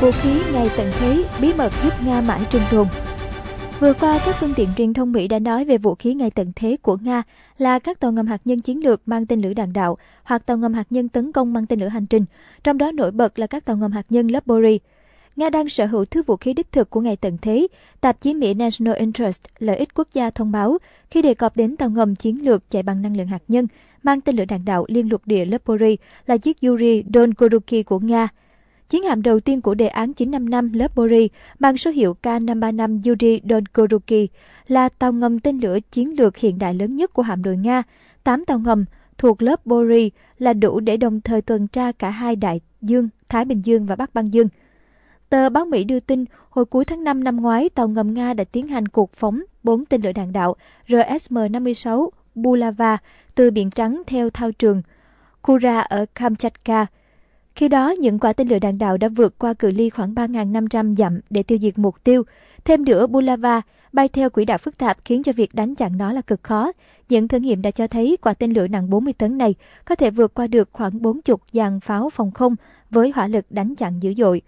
vũ khí ngay tận thế bí mật giúp Nga mãi trung tồn. Vừa qua, các phương tiện truyền thông Mỹ đã nói về vũ khí ngay tận thế của Nga là các tàu ngầm hạt nhân chiến lược mang tên lửa đạn đạo hoặc tàu ngầm hạt nhân tấn công mang tên lửa hành trình, trong đó nổi bật là các tàu ngầm hạt nhân lớp Bori. Nga đang sở hữu thứ vũ khí đích thực của ngày tận thế, tạp chí Mỹ National Interest, lợi ích quốc gia thông báo khi đề cập đến tàu ngầm chiến lược chạy bằng năng lượng hạt nhân mang tên lửa đạn đạo liên lục địa lớp bori là chiếc Yuri Dolgoruki của Nga – Chiến hạm đầu tiên của đề án 955 lớp Bori mang số hiệu K535 Yuri Donkoruki là tàu ngầm tên lửa chiến lược hiện đại lớn nhất của hạm đội Nga. Tám tàu ngầm thuộc lớp Bori là đủ để đồng thời tuần tra cả hai đại dương, Thái Bình Dương và Bắc Băng Dương. Tờ báo Mỹ đưa tin, hồi cuối tháng 5 năm ngoái, tàu ngầm Nga đã tiến hành cuộc phóng 4 tên lửa đạn đạo RSM-56 Bulava từ Biển Trắng theo thao trường Kura ở Kamchatka khi đó, những quả tên lửa đạn đạo đã vượt qua cự ly khoảng 3.500 dặm để tiêu diệt mục tiêu. Thêm nữa, Bulava bay theo quỹ đạo phức tạp khiến cho việc đánh chặn nó là cực khó. Những thử nghiệm đã cho thấy quả tên lửa nặng 40 tấn này có thể vượt qua được khoảng 40 dàn pháo phòng không với hỏa lực đánh chặn dữ dội.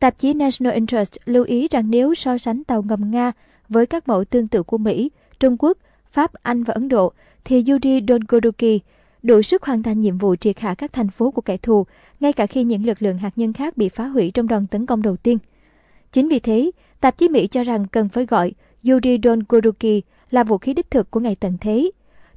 Tạp chí National Interest lưu ý rằng nếu so sánh tàu ngầm Nga với các mẫu tương tự của Mỹ, Trung Quốc, Pháp, Anh và Ấn Độ, thì Yuri Dolgoruki đủ sức hoàn thành nhiệm vụ triệt hạ các thành phố của kẻ thù, ngay cả khi những lực lượng hạt nhân khác bị phá hủy trong đòn tấn công đầu tiên. Chính vì thế, tạp chí Mỹ cho rằng cần phải gọi Yuri Dongoruki là vũ khí đích thực của ngày tận thế.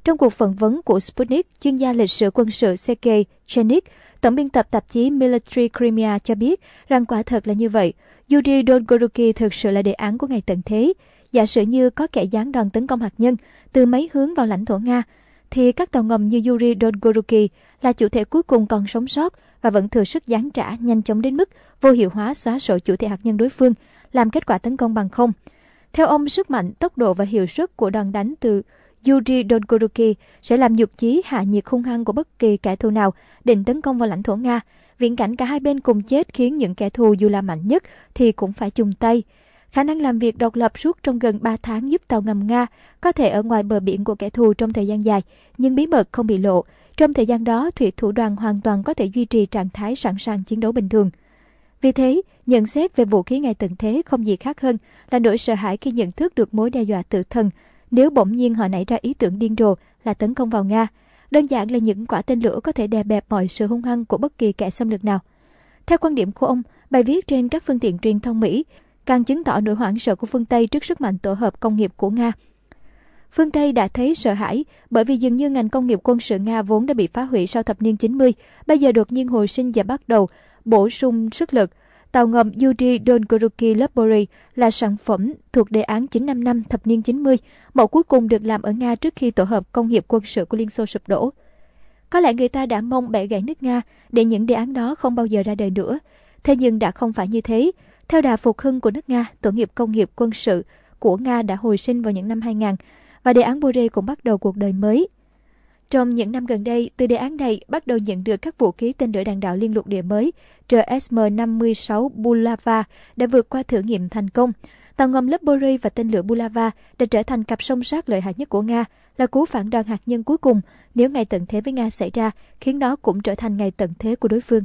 Trong cuộc phỏng vấn của Sputnik, chuyên gia lịch sử quân sự Sergei Chernik, tổng biên tập tạp chí Military Crimea cho biết rằng quả thật là như vậy, Yuri Dongoruki thực sự là đề án của ngày tận thế. Giả sử như có kẻ gián đòn tấn công hạt nhân từ mấy hướng vào lãnh thổ Nga, thì các tàu ngầm như Yuri Dolgoruki là chủ thể cuối cùng còn sống sót và vẫn thừa sức giáng trả nhanh chóng đến mức vô hiệu hóa xóa sổ chủ thể hạt nhân đối phương, làm kết quả tấn công bằng không. Theo ông, sức mạnh, tốc độ và hiệu suất của đòn đánh từ Yuri Dolgoruki sẽ làm nhục chí hạ nhiệt hung hăng của bất kỳ kẻ thù nào định tấn công vào lãnh thổ Nga. Viễn cảnh cả hai bên cùng chết khiến những kẻ thù dù là mạnh nhất thì cũng phải chung tay. Khả năng làm việc độc lập suốt trong gần 3 tháng giúp tàu ngầm Nga có thể ở ngoài bờ biển của kẻ thù trong thời gian dài, nhưng bí mật không bị lộ. Trong thời gian đó, thủy thủ đoàn hoàn toàn có thể duy trì trạng thái sẵn sàng chiến đấu bình thường. Vì thế, nhận xét về vũ khí ngày tận thế không gì khác hơn là nỗi sợ hãi khi nhận thức được mối đe dọa tự thân nếu bỗng nhiên họ nảy ra ý tưởng điên rồ là tấn công vào Nga. Đơn giản là những quả tên lửa có thể đè bẹp mọi sự hung hăng của bất kỳ kẻ xâm lược nào. Theo quan điểm của ông, bài viết trên các phương tiện truyền thông Mỹ, càng chứng tỏ nỗi hoảng sợ của phương Tây trước sức mạnh tổ hợp công nghiệp của Nga. Phương Tây đã thấy sợ hãi bởi vì dường như ngành công nghiệp quân sự Nga vốn đã bị phá hủy sau thập niên 90, bây giờ đột nhiên hồi sinh và bắt đầu bổ sung sức lực. Tàu ngầm Yuri Dolgoruki Labory là sản phẩm thuộc đề án 955 năm thập niên 90, mẫu cuối cùng được làm ở Nga trước khi tổ hợp công nghiệp quân sự của Liên Xô sụp đổ. Có lẽ người ta đã mong bẻ gãy nước Nga để những đề án đó không bao giờ ra đời nữa. Thế nhưng đã không phải như thế, theo đà phục hưng của nước Nga, tổ nghiệp công nghiệp quân sự của Nga đã hồi sinh vào những năm 2000 và đề án Bure cũng bắt đầu cuộc đời mới. Trong những năm gần đây, từ đề án này bắt đầu nhận được các vũ khí tên lửa đạn đạo liên lục địa mới TSM-56 Bulava đã vượt qua thử nghiệm thành công. Tàu ngầm lớp Bure và tên lửa Bulava đã trở thành cặp song sát lợi hại nhất của Nga, là cú phản đòn hạt nhân cuối cùng nếu ngày tận thế với Nga xảy ra, khiến nó cũng trở thành ngày tận thế của đối phương.